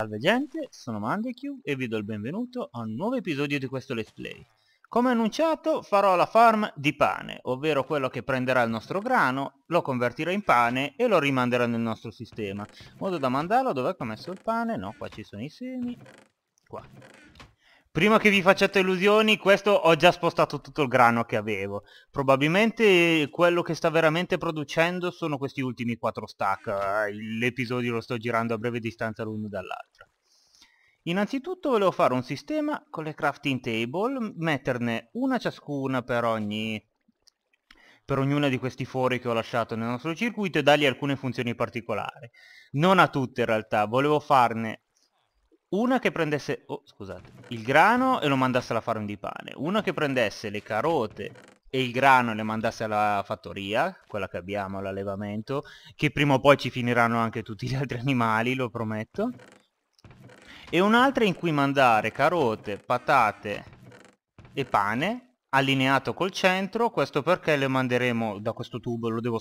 Salve gente, sono MangoQ e vi do il benvenuto a un nuovo episodio di questo let's play. Come annunciato farò la farm di pane, ovvero quello che prenderà il nostro grano, lo convertirà in pane e lo rimanderà nel nostro sistema. In modo da mandarlo, dov'è che ho messo il pane? No, qua ci sono i semi. Qua. Prima che vi facciate illusioni, questo ho già spostato tutto il grano che avevo. Probabilmente quello che sta veramente producendo sono questi ultimi 4 stack. Eh, l'episodio lo sto girando a breve distanza l'uno dall'altro. Innanzitutto volevo fare un sistema con le crafting table, metterne una ciascuna per ogni per ognuna di questi fori che ho lasciato nel nostro circuito e dargli alcune funzioni particolari. Non a tutte in realtà, volevo farne una che prendesse oh, scusate, il grano e lo mandasse alla farm di pane, una che prendesse le carote e il grano e le mandasse alla fattoria, quella che abbiamo, l'allevamento, che prima o poi ci finiranno anche tutti gli altri animali, lo prometto, e un'altra in cui mandare carote, patate e pane allineato col centro, questo perché le manderemo da questo tubo, lo devo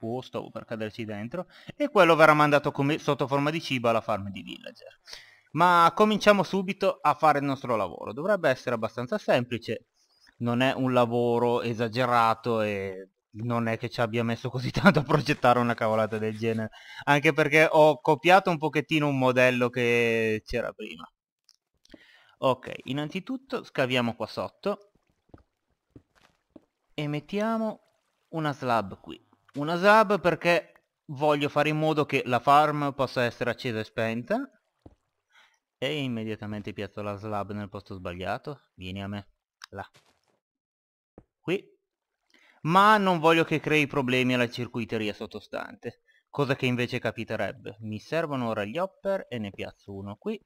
Oh, stavo per caderci dentro e quello verrà mandato come, sotto forma di cibo alla farm di villager ma cominciamo subito a fare il nostro lavoro dovrebbe essere abbastanza semplice non è un lavoro esagerato e non è che ci abbia messo così tanto a progettare una cavolata del genere anche perché ho copiato un pochettino un modello che c'era prima ok innanzitutto scaviamo qua sotto e mettiamo una slab qui una slab perché voglio fare in modo che la farm possa essere accesa e spenta e immediatamente piazzo la slab nel posto sbagliato. Vieni a me. Là. Qui. Ma non voglio che crei problemi alla circuiteria sottostante. Cosa che invece capiterebbe. Mi servono ora gli hopper e ne piazzo uno qui.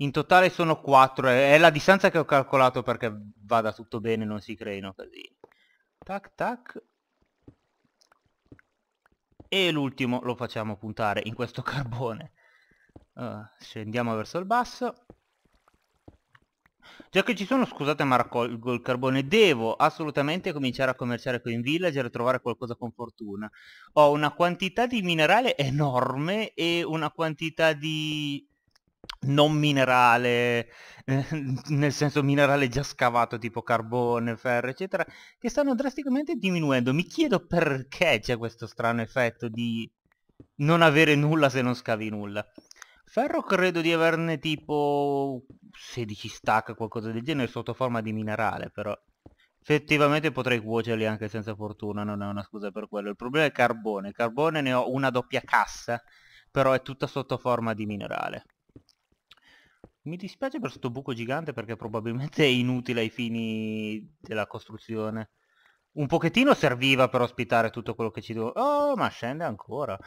In totale sono 4. È la distanza che ho calcolato perché vada tutto bene e non si creino casini. Tac tac. E l'ultimo lo facciamo puntare in questo carbone. Eh, scendiamo verso il basso Già che ci sono, scusate ma raccolgo il carbone, devo assolutamente cominciare a commerciare con i villager e trovare qualcosa con fortuna. Ho una quantità di minerale enorme e una quantità di non minerale, eh, nel senso minerale già scavato tipo carbone, ferro eccetera, che stanno drasticamente diminuendo. Mi chiedo perché c'è questo strano effetto di non avere nulla se non scavi nulla. Ferro credo di averne tipo 16 stack, qualcosa del genere, sotto forma di minerale, però effettivamente potrei cuocerli anche senza fortuna, non è una scusa per quello. Il problema è il carbone, il carbone ne ho una doppia cassa, però è tutta sotto forma di minerale. Mi dispiace per questo buco gigante perché probabilmente è inutile ai fini della costruzione. Un pochettino serviva per ospitare tutto quello che ci devo... Oh, ma scende ancora.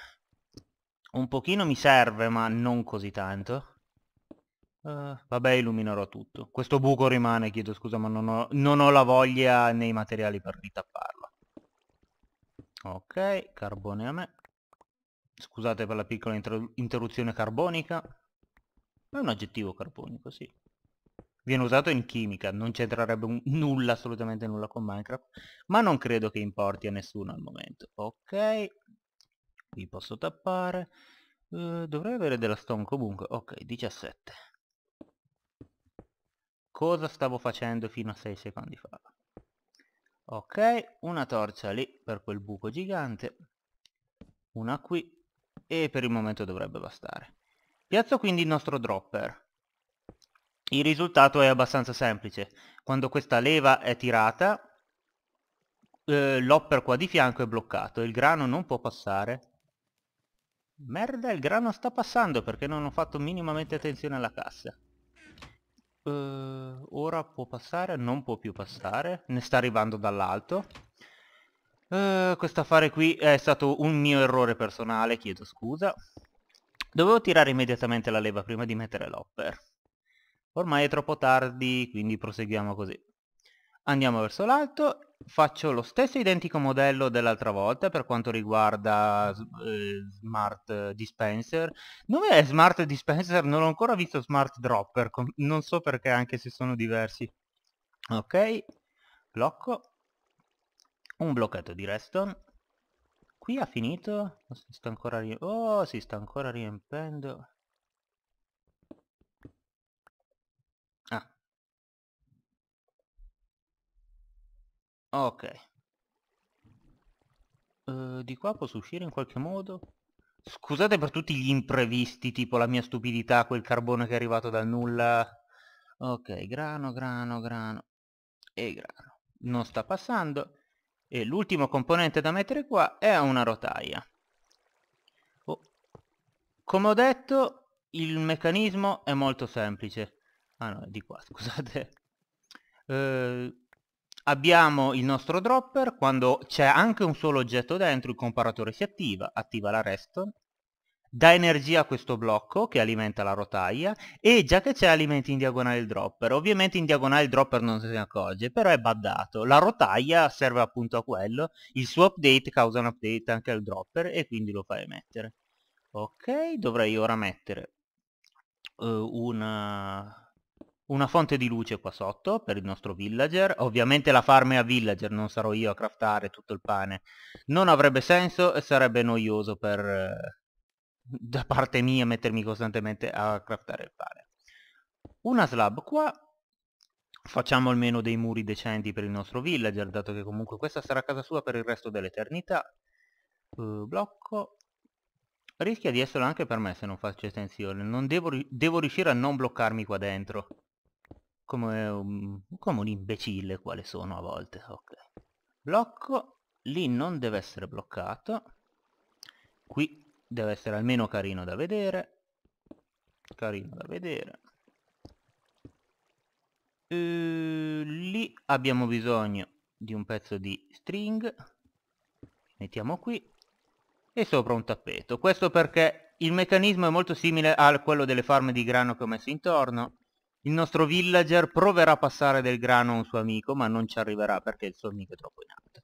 Un pochino mi serve, ma non così tanto. Uh, vabbè, illuminerò tutto. Questo buco rimane, chiedo scusa, ma non ho, non ho la voglia nei materiali per ritapparlo. Ok, carbone a me. Scusate per la piccola inter interruzione carbonica. È un aggettivo carbonico, sì. Viene usato in chimica, non c'entrerebbe nulla, assolutamente nulla con Minecraft, ma non credo che importi a nessuno al momento. Ok, li posso tappare eh, dovrei avere della stone comunque ok 17 cosa stavo facendo fino a 6 secondi fa ok una torcia lì per quel buco gigante una qui e per il momento dovrebbe bastare piazzo quindi il nostro dropper il risultato è abbastanza semplice quando questa leva è tirata eh, l'hopper qua di fianco è bloccato il grano non può passare Merda, il grano sta passando perché non ho fatto minimamente attenzione alla cassa. Uh, ora può passare, non può più passare, ne sta arrivando dall'alto. Uh, questo affare qui è stato un mio errore personale, chiedo scusa. Dovevo tirare immediatamente la leva prima di mettere l'hopper. Ormai è troppo tardi, quindi proseguiamo così andiamo verso l'alto faccio lo stesso identico modello dell'altra volta per quanto riguarda eh, smart dispenser dove è smart dispenser non ho ancora visto smart dropper non so perché anche se sono diversi ok blocco un blocchetto di reston qui ha finito si sta ancora oh si sta ancora riempendo Ok. Uh, di qua posso uscire in qualche modo? Scusate per tutti gli imprevisti, tipo la mia stupidità, quel carbone che è arrivato dal nulla. Ok, grano, grano, grano. E grano. Non sta passando. E l'ultimo componente da mettere qua è una rotaia. Oh. Come ho detto, il meccanismo è molto semplice. Ah no, è di qua, scusate. Uh, Abbiamo il nostro dropper, quando c'è anche un solo oggetto dentro il comparatore si attiva, attiva la rest, dà energia a questo blocco che alimenta la rotaia e già che c'è alimenti in diagonale il dropper. Ovviamente in diagonale il dropper non se ne accorge, però è badato, La rotaia serve appunto a quello, il suo update causa un update anche al dropper e quindi lo fa emettere. Ok, dovrei ora mettere uh, una una fonte di luce qua sotto per il nostro villager. Ovviamente la farm è a villager, non sarò io a craftare tutto il pane. Non avrebbe senso e sarebbe noioso per, eh, da parte mia mettermi costantemente a craftare il pane. Una slab qua. Facciamo almeno dei muri decenti per il nostro villager, dato che comunque questa sarà casa sua per il resto dell'eternità. Uh, blocco. Rischia di esserlo anche per me se non faccio estensione. Non devo, devo riuscire a non bloccarmi qua dentro come un, come un imbecille quale sono a volte. Ok. Blocco, lì non deve essere bloccato. Qui deve essere almeno carino da vedere. Carino da vedere. E, ehm, lì abbiamo bisogno di un pezzo di string. Mettiamo qui. E sopra un tappeto. Questo perché il meccanismo è molto simile a quello delle farme di grano che ho messo intorno il nostro villager proverà a passare del grano a un suo amico, ma non ci arriverà perché il suo amico è troppo in alto.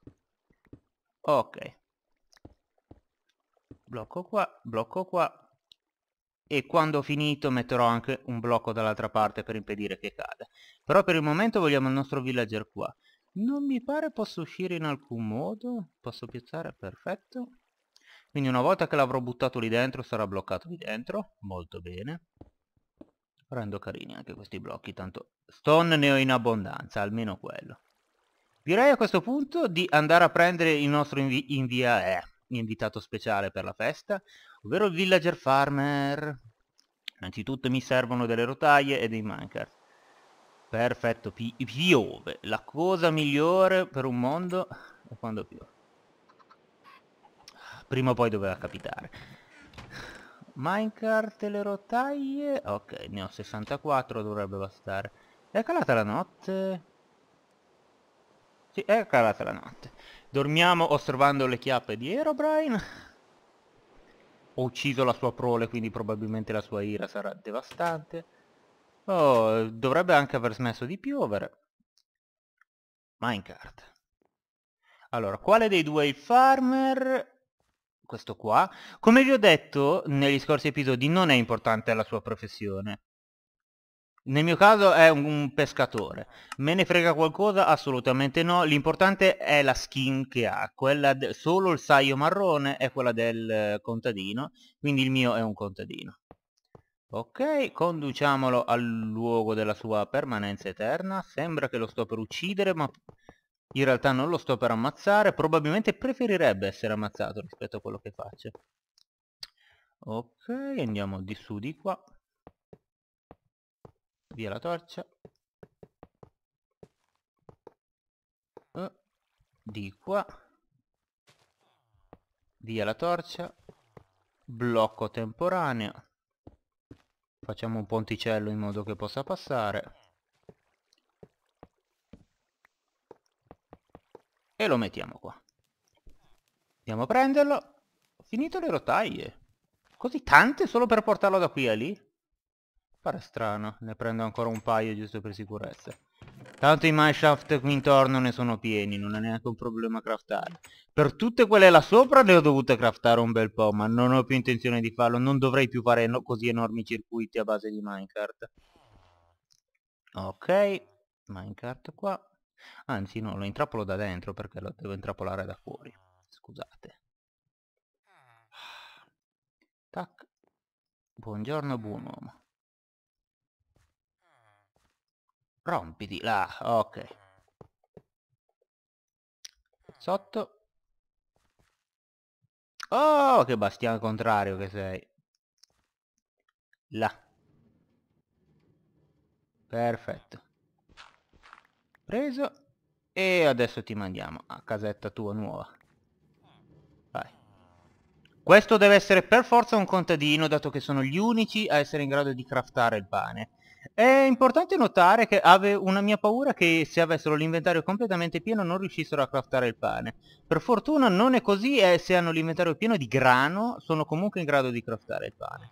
Ok. Blocco qua, blocco qua. E quando ho finito metterò anche un blocco dall'altra parte per impedire che cada. Però per il momento vogliamo il nostro villager qua. Non mi pare posso uscire in alcun modo. Posso piazzare, perfetto. Quindi una volta che l'avrò buttato lì dentro sarà bloccato lì dentro. Molto bene. Rendo carini anche questi blocchi, tanto stone ne ho in abbondanza, almeno quello. Direi a questo punto di andare a prendere il nostro invi invia eh, invitato speciale per la festa, ovvero il villager farmer. Innanzitutto mi servono delle rotaie e dei mancart. Perfetto, pi piove. La cosa migliore per un mondo è quando piove. Prima o poi doveva capitare. Minecart e le rotaie ok ne ho 64 dovrebbe bastare è calata la notte sì è calata la notte dormiamo osservando le chiappe di Herobrine ho ucciso la sua prole quindi probabilmente la sua ira sarà devastante oh dovrebbe anche aver smesso di piovere Minecart allora quale dei due è il farmer questo qua. Come vi ho detto negli scorsi episodi non è importante la sua professione. Nel mio caso è un, un pescatore. Me ne frega qualcosa? Assolutamente no. L'importante è la skin che ha. solo il saio marrone è quella del eh, contadino. Quindi il mio è un contadino. Ok, conduciamolo al luogo della sua permanenza eterna. Sembra che lo sto per uccidere, ma in realtà non lo sto per ammazzare, probabilmente preferirebbe essere ammazzato rispetto a quello che faccio. Ok, andiamo di su di qua. Via la torcia. Eh, di qua. Via la torcia. Blocco temporaneo. Facciamo un ponticello in modo che possa passare. e lo mettiamo qua. Andiamo a prenderlo. Ho finito le rotaie. Così tante solo per portarlo da qui a lì? Pare strano, ne prendo ancora un paio giusto per sicurezza. Tanto i mineshaft qui intorno ne sono pieni, non è neanche un problema craftare. Per tutte quelle là sopra le ho dovute craftare un bel po', ma non ho più intenzione di farlo, non dovrei più fare no così enormi circuiti a base di minecart. Ok, minecart qua. Anzi no, lo intrappolo da dentro perché lo devo intrappolare da fuori. Scusate. Tac. Buongiorno buon uomo. Rompiti là, ok. Sotto. Oh, che bastiano contrario che sei. Là. Perfetto. Preso. E adesso ti mandiamo a casetta tua nuova. Vai. Questo deve essere per forza un contadino, dato che sono gli unici a essere in grado di craftare il pane. È importante notare che ave una mia paura che se avessero l'inventario completamente pieno non riuscissero a craftare il pane. Per fortuna non è così e se hanno l'inventario pieno di grano sono comunque in grado di craftare il pane.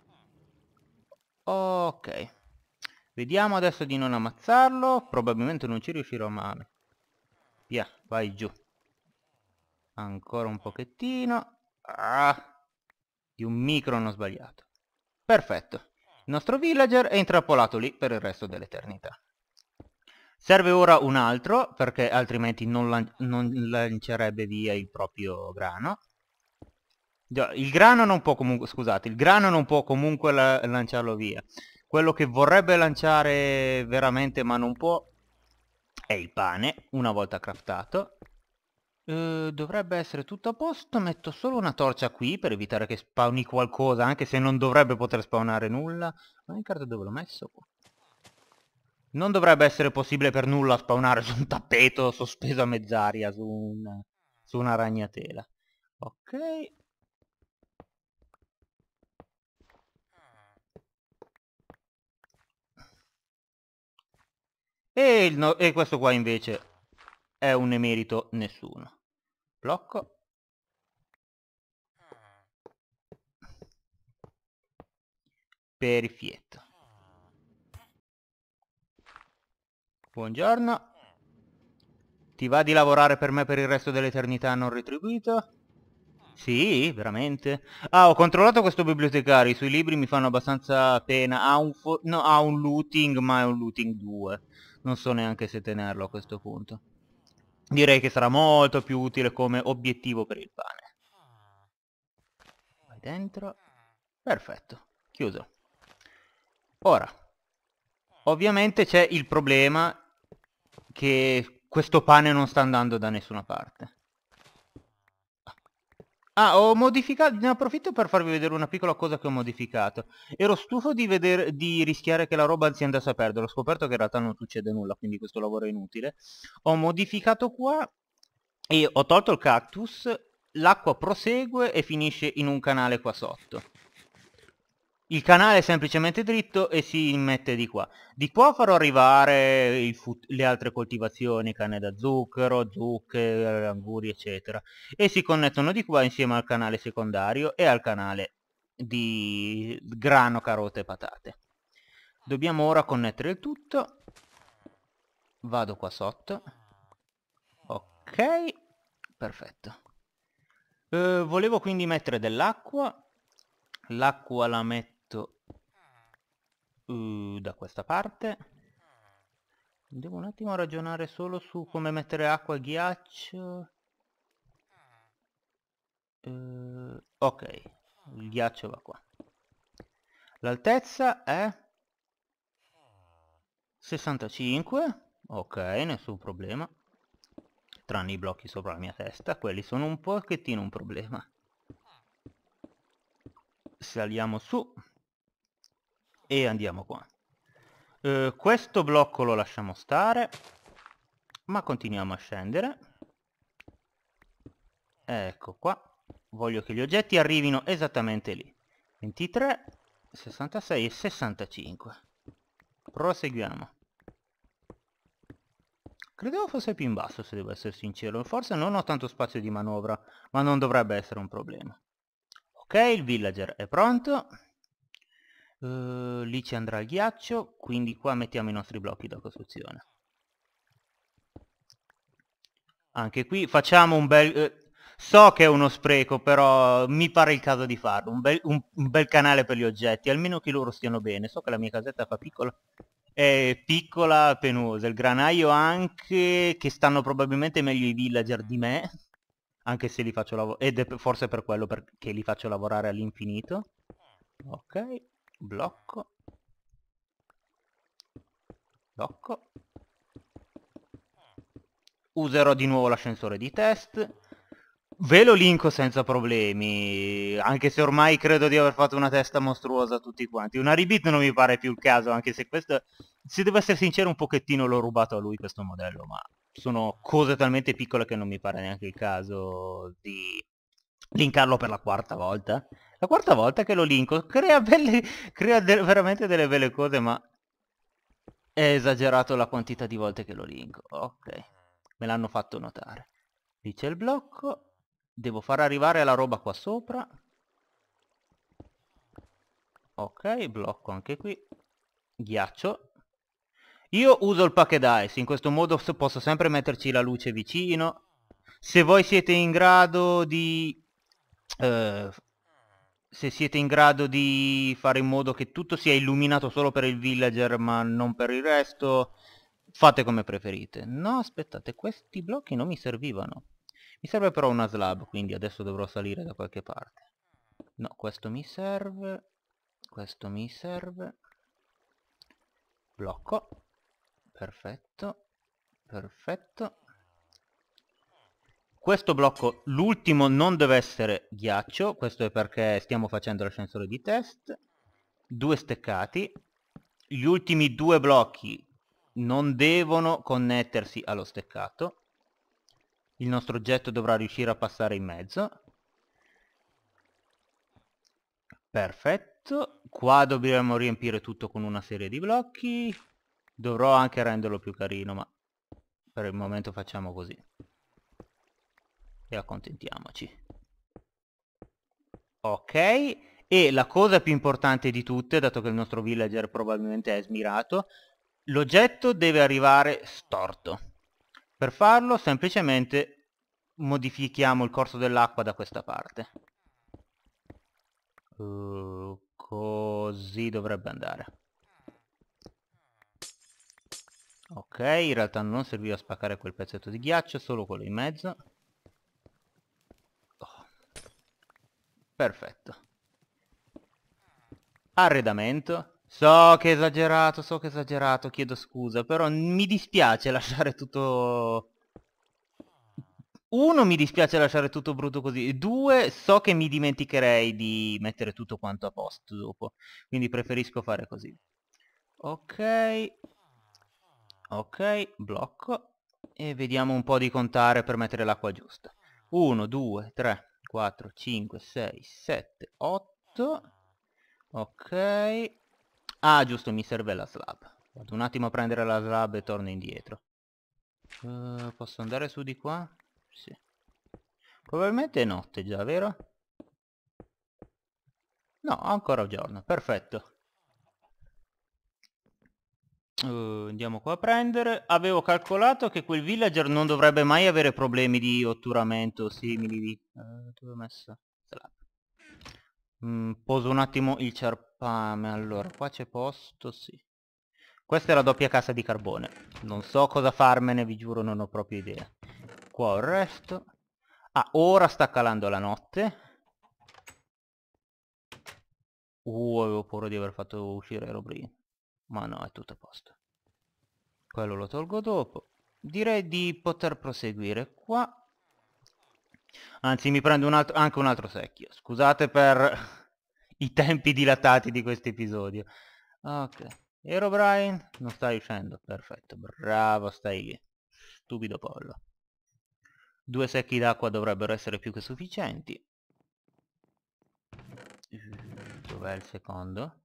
Ok. Vediamo adesso di non ammazzarlo, probabilmente non ci riuscirò male. Via, vai giù. Ancora un pochettino. Ah, di un micro hanno sbagliato. Perfetto. Il nostro villager è intrappolato lì per il resto dell'eternità. Serve ora un altro, perché altrimenti non, lan non lancerebbe via il proprio grano. Il grano non può comunque, scusate, il grano non può comunque la lanciarlo via. Quello che vorrebbe lanciare veramente ma non può è il pane, una volta craftato. Uh, dovrebbe essere tutto a posto, metto solo una torcia qui per evitare che spawni qualcosa, anche se non dovrebbe poter spawnare nulla. Minecraft dove l'ho messo? Non dovrebbe essere possibile per nulla spawnare su un tappeto sospeso a mezz'aria, su, un, su una ragnatela. Ok, E, no e questo qua invece è un emerito nessuno. Blocco. Perifietto. Buongiorno. Ti va di lavorare per me per il resto dell'eternità non retribuito? Sì, veramente? Ah, ho controllato questo bibliotecario, i suoi libri mi fanno abbastanza pena. Ha un, no, ha un looting, ma è un looting 2 non so neanche se tenerlo a questo punto. Direi che sarà molto più utile come obiettivo per il pane. Vai dentro. Perfetto, chiuso. Ora, ovviamente c'è il problema che questo pane non sta andando da nessuna parte. Ah, ho modificato, ne approfitto per farvi vedere una piccola cosa che ho modificato. Ero stufo di, vedere, di rischiare che la roba si andasse a perdere, ho scoperto che in realtà non succede nulla, quindi questo lavoro è inutile. Ho modificato qua e ho tolto il cactus, l'acqua prosegue e finisce in un canale qua sotto il canale è semplicemente dritto e si mette di qua. Di qua farò arrivare le altre coltivazioni, canne da zucchero, zucche, anguri, eccetera. E si connettono di qua insieme al canale secondario e al canale di grano, carote e patate. Dobbiamo ora connettere il tutto. Vado qua sotto. Ok, perfetto. Eh, volevo quindi mettere dell'acqua. L'acqua la metto metto uh, da questa parte devo un attimo ragionare solo su come mettere acqua e ghiaccio uh, ok il ghiaccio va qua l'altezza è 65 ok nessun problema tranne i blocchi sopra la mia testa quelli sono un pochettino un problema saliamo su e andiamo qua. Eh, questo blocco lo lasciamo stare, ma continuiamo a scendere. Ecco qua. Voglio che gli oggetti arrivino esattamente lì. 23, 66 e 65. Proseguiamo. Credevo fosse più in basso, se devo essere sincero. Forse non ho tanto spazio di manovra, ma non dovrebbe essere un problema. Ok, il villager è pronto. Uh, lì ci andrà il ghiaccio, quindi qua mettiamo i nostri blocchi da costruzione. Anche qui facciamo un bel... Eh, so che è uno spreco, però mi pare il caso di farlo. Un bel, un, un bel, canale per gli oggetti, almeno che loro stiano bene. So che la mia casetta fa piccola. È piccola, penosa. Il granaio anche, che stanno probabilmente meglio i villager di me. Anche se li faccio lavorare... Ed è forse per quello perché li faccio lavorare all'infinito. Ok blocco blocco userò di nuovo l'ascensore di test ve lo linko senza problemi anche se ormai credo di aver fatto una testa mostruosa a tutti quanti una ribit non mi pare più il caso anche se questo se devo essere sincero un pochettino l'ho rubato a lui questo modello ma sono cose talmente piccole che non mi pare neanche il caso di linkarlo per la quarta volta. La quarta volta che lo linko crea, belle, crea de veramente delle belle cose, ma è esagerato la quantità di volte che lo linko. Ok, me l'hanno fatto notare. Lì c'è il blocco, devo far arrivare la roba qua sopra. Ok, blocco anche qui. Ghiaccio. Io uso il packet ice, in questo modo posso sempre metterci la luce vicino. Se voi siete in grado di Ehm, se siete in grado di fare in modo che tutto sia illuminato solo per il villager ma non per il resto, fate come preferite. No, aspettate, questi blocchi non mi servivano. Mi serve però una slab, quindi adesso dovrò salire da qualche parte. No, questo mi serve, questo mi serve. Blocco, perfetto, perfetto questo blocco, l'ultimo, non deve essere ghiaccio, questo è perché stiamo facendo l'ascensore di test, due steccati, gli ultimi due blocchi non devono connettersi allo steccato, il nostro oggetto dovrà riuscire a passare in mezzo, perfetto, qua dobbiamo riempire tutto con una serie di blocchi, dovrò anche renderlo più carino, ma per il momento facciamo così e accontentiamoci. Ok, e la cosa più importante di tutte, dato che il nostro villager probabilmente è smirato, l'oggetto deve arrivare storto. Per farlo semplicemente modifichiamo il corso dell'acqua da questa parte. Uh, così dovrebbe andare. Ok, in realtà non serviva a spaccare quel pezzetto di ghiaccio, solo quello in mezzo. Perfetto. Arredamento. So che è esagerato, so che è esagerato, chiedo scusa, però mi dispiace lasciare tutto... Uno, mi dispiace lasciare tutto brutto così. Due, so che mi dimenticherei di mettere tutto quanto a posto dopo. Quindi preferisco fare così. Ok. Ok, blocco. E vediamo un po' di contare per mettere l'acqua giusta. Uno, due, tre. 4, 5, 6, 7, 8. Ok. Ah, giusto, mi serve la slab. Vado un attimo a prendere la slab e torno indietro. Uh, posso andare su di qua? Sì. Probabilmente è notte già, vero? No, ancora giorno, perfetto. Uh, andiamo qua a prendere. Avevo calcolato che quel villager non dovrebbe mai avere problemi di otturamento simili di... Uh, dove ho messo? Mm, poso un attimo il ciarpame. Allora, qua c'è posto, sì. Questa è la doppia cassa di carbone. Non so cosa farmene, vi giuro, non ho proprio idea. Qua ho il resto. Ah, ora sta calando la notte. Uh, avevo paura di aver fatto uscire le robrine ma no è tutto a posto quello lo tolgo dopo direi di poter proseguire qua anzi mi prendo un altro, anche un altro secchio scusate per i tempi dilatati di questo episodio ok Ero Brian non sta uscendo perfetto bravo stai lì stupido pollo due secchi d'acqua dovrebbero essere più che sufficienti dov'è il secondo?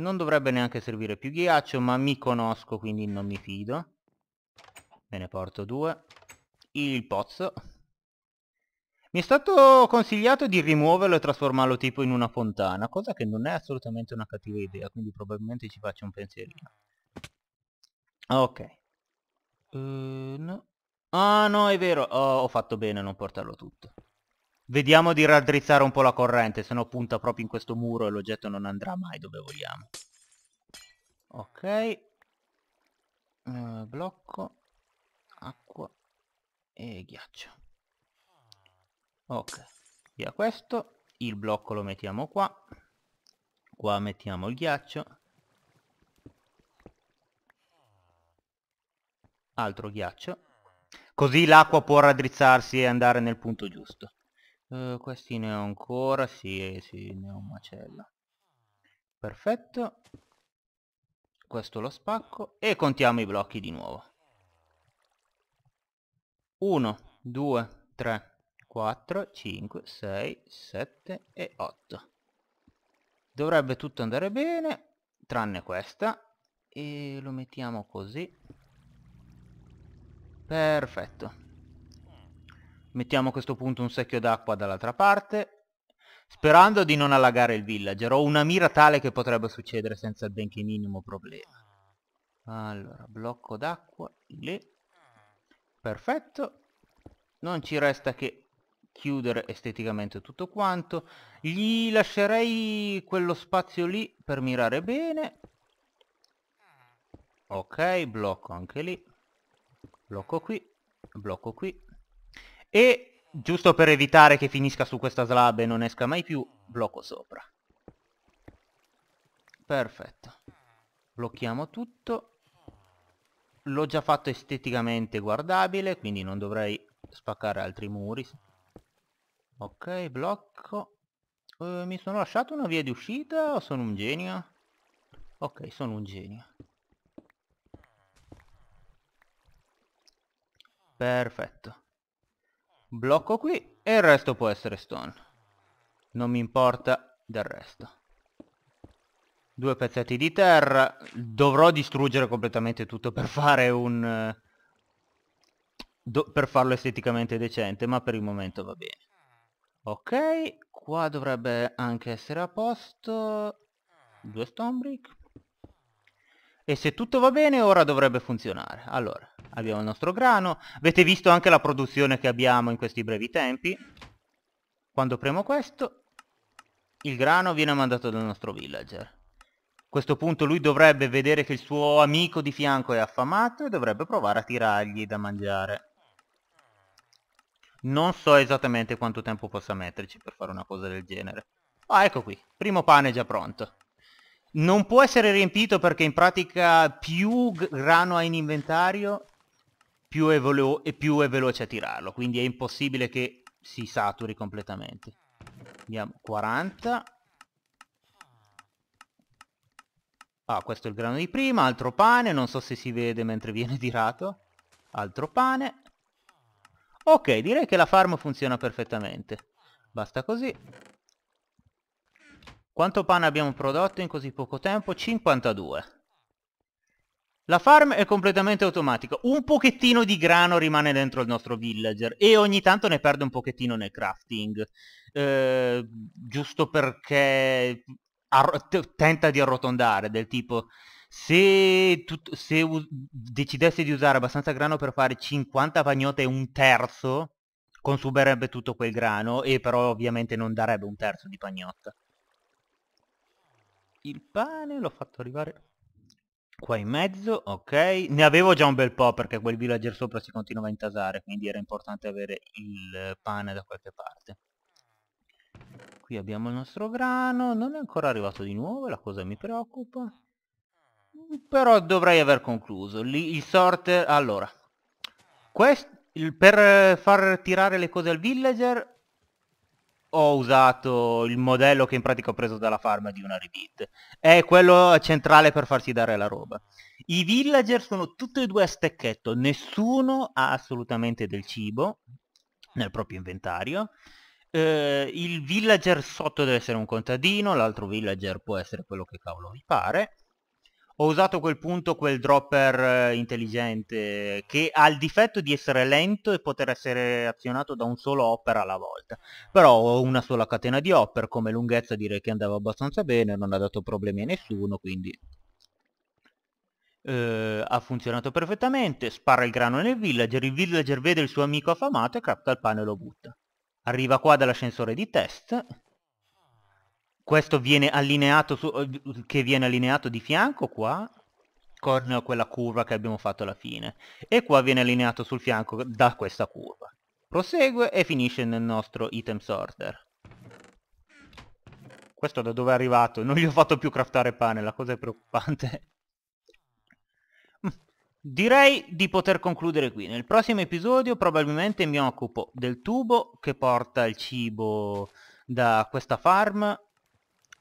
Non dovrebbe neanche servire più ghiaccio, ma mi conosco, quindi non mi fido. Me ne porto due. Il pozzo. Mi è stato consigliato di rimuoverlo e trasformarlo tipo in una fontana, cosa che non è assolutamente una cattiva idea, quindi probabilmente ci faccio un pensierino. Ok. Uh, no. Ah no, è vero, oh, ho fatto bene a non portarlo tutto. Vediamo di raddrizzare un po' la corrente, se no punta proprio in questo muro e l'oggetto non andrà mai dove vogliamo. Ok. Eh, blocco, acqua e ghiaccio. Ok, via questo. Il blocco lo mettiamo qua. Qua mettiamo il ghiaccio. Altro ghiaccio. Così l'acqua può raddrizzarsi e andare nel punto giusto. Uhm, questi ne ho ancora, sì, eh, sì, ne ho un macello. Perfetto. Questo lo spacco e contiamo i blocchi di nuovo. 1, 2, 3, 4, 5, 6, 7 e 8. Dovrebbe tutto andare bene, tranne questa. E lo mettiamo così. Perfetto. Mettiamo a questo punto un secchio d'acqua dall'altra parte, sperando di non allagare il villager. Ho una mira tale che potrebbe succedere senza il benché minimo problema. Allora, blocco d'acqua, lì. Perfetto. Non ci resta che chiudere esteticamente tutto quanto. Gli lascerei quello spazio lì per mirare bene. Ok, blocco anche lì. Blocco qui, blocco qui. E giusto per evitare che finisca su questa slab e non esca mai più, blocco sopra. Perfetto. Blocchiamo tutto. L'ho già fatto esteticamente guardabile, quindi non dovrei spaccare altri muri. Ok, blocco. Eh, mi sono lasciato una via di uscita o sono un genio? Ok, sono un genio. Perfetto blocco qui e il resto può essere stone non mi importa del resto due pezzetti di terra dovrò distruggere completamente tutto per fare un eh, do, per farlo esteticamente decente ma per il momento va bene ok qua dovrebbe anche essere a posto due stone brick e se tutto va bene ora dovrebbe funzionare. Allora, abbiamo il nostro grano. Avete visto anche la produzione che abbiamo in questi brevi tempi. Quando premo questo, il grano viene mandato dal nostro villager. A questo punto lui dovrebbe vedere che il suo amico di fianco è affamato e dovrebbe provare a tirargli da mangiare. Non so esattamente quanto tempo possa metterci per fare una cosa del genere. Ah, ecco qui. Primo pane già pronto. Non può essere riempito perché in pratica più grano hai in inventario più è, e più è veloce a tirarlo, quindi è impossibile che si saturi completamente. Abbiamo 40. Ah, questo è il grano di prima, altro pane, non so se si vede mentre viene tirato. Altro pane. Ok, direi che la farm funziona perfettamente. Basta così. Quanto pane abbiamo prodotto in così poco tempo? 52. La farm è completamente automatica. Un pochettino di grano rimane dentro il nostro villager e ogni tanto ne perde un pochettino nel crafting. Eh, giusto perché tenta di arrotondare, del tipo se, se decidessi di usare abbastanza grano per fare 50 pagnotte e un terzo, consumerebbe tutto quel grano e però ovviamente non darebbe un terzo di pagnotta il pane l'ho fatto arrivare qua in mezzo, ok. Ne avevo già un bel po' perché quel villager sopra si continuava a intasare, quindi era importante avere il pane da qualche parte. Qui abbiamo il nostro grano, non è ancora arrivato di nuovo, la cosa mi preoccupa. Mm, però dovrei aver concluso. Lì il sorter... Allora, questo per far tirare le cose al villager ho usato il modello che in pratica ho preso dalla farma di una Revit. È quello centrale per farsi dare la roba. I villager sono tutti e due a stecchetto, nessuno ha assolutamente del cibo nel proprio inventario. Eh, il villager sotto deve essere un contadino, l'altro villager può essere quello che cavolo vi pare ho usato quel punto quel dropper eh, intelligente che ha il difetto di essere lento e poter essere azionato da un solo hopper alla volta. Però ho una sola catena di hopper, come lunghezza direi che andava abbastanza bene, non ha dato problemi a nessuno, quindi Uh, ha funzionato perfettamente, spara il grano nel villager, il villager vede il suo amico affamato e capta il pane e lo butta. Arriva qua dall'ascensore di test, questo viene allineato, su, eh, che viene allineato di fianco qua, con quella curva che abbiamo fatto alla fine. E qua viene allineato sul fianco da questa curva. Prosegue e finisce nel nostro item sorter. Questo da dove è arrivato? Non gli ho fatto più craftare pane, la cosa è preoccupante. Direi di poter concludere qui. Nel prossimo episodio probabilmente mi occupo del tubo che porta il cibo da questa farm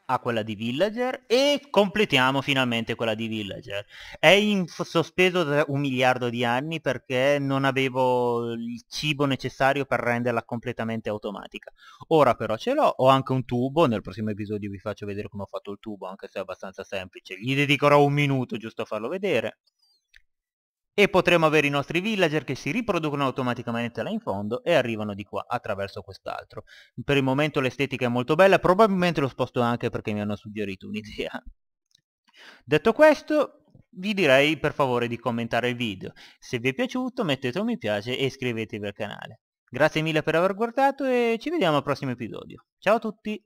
a quella di Villager e completiamo finalmente quella di Villager. È in sospeso da un miliardo di anni perché non avevo il cibo necessario per renderla completamente automatica. Ora però ce l'ho, ho anche un tubo, nel prossimo episodio vi faccio vedere come ho fatto il tubo, anche se è abbastanza semplice. Gli dedicherò un minuto giusto a farlo vedere e potremo avere i nostri villager che si riproducono automaticamente là in fondo e arrivano di qua attraverso quest'altro. Per il momento l'estetica è molto bella, probabilmente lo sposto anche perché mi hanno suggerito un'idea. Detto questo, vi direi per favore di commentare il video. Se vi è piaciuto mettete un mi piace e iscrivetevi al canale. Grazie mille per aver guardato e ci vediamo al prossimo episodio. Ciao a tutti!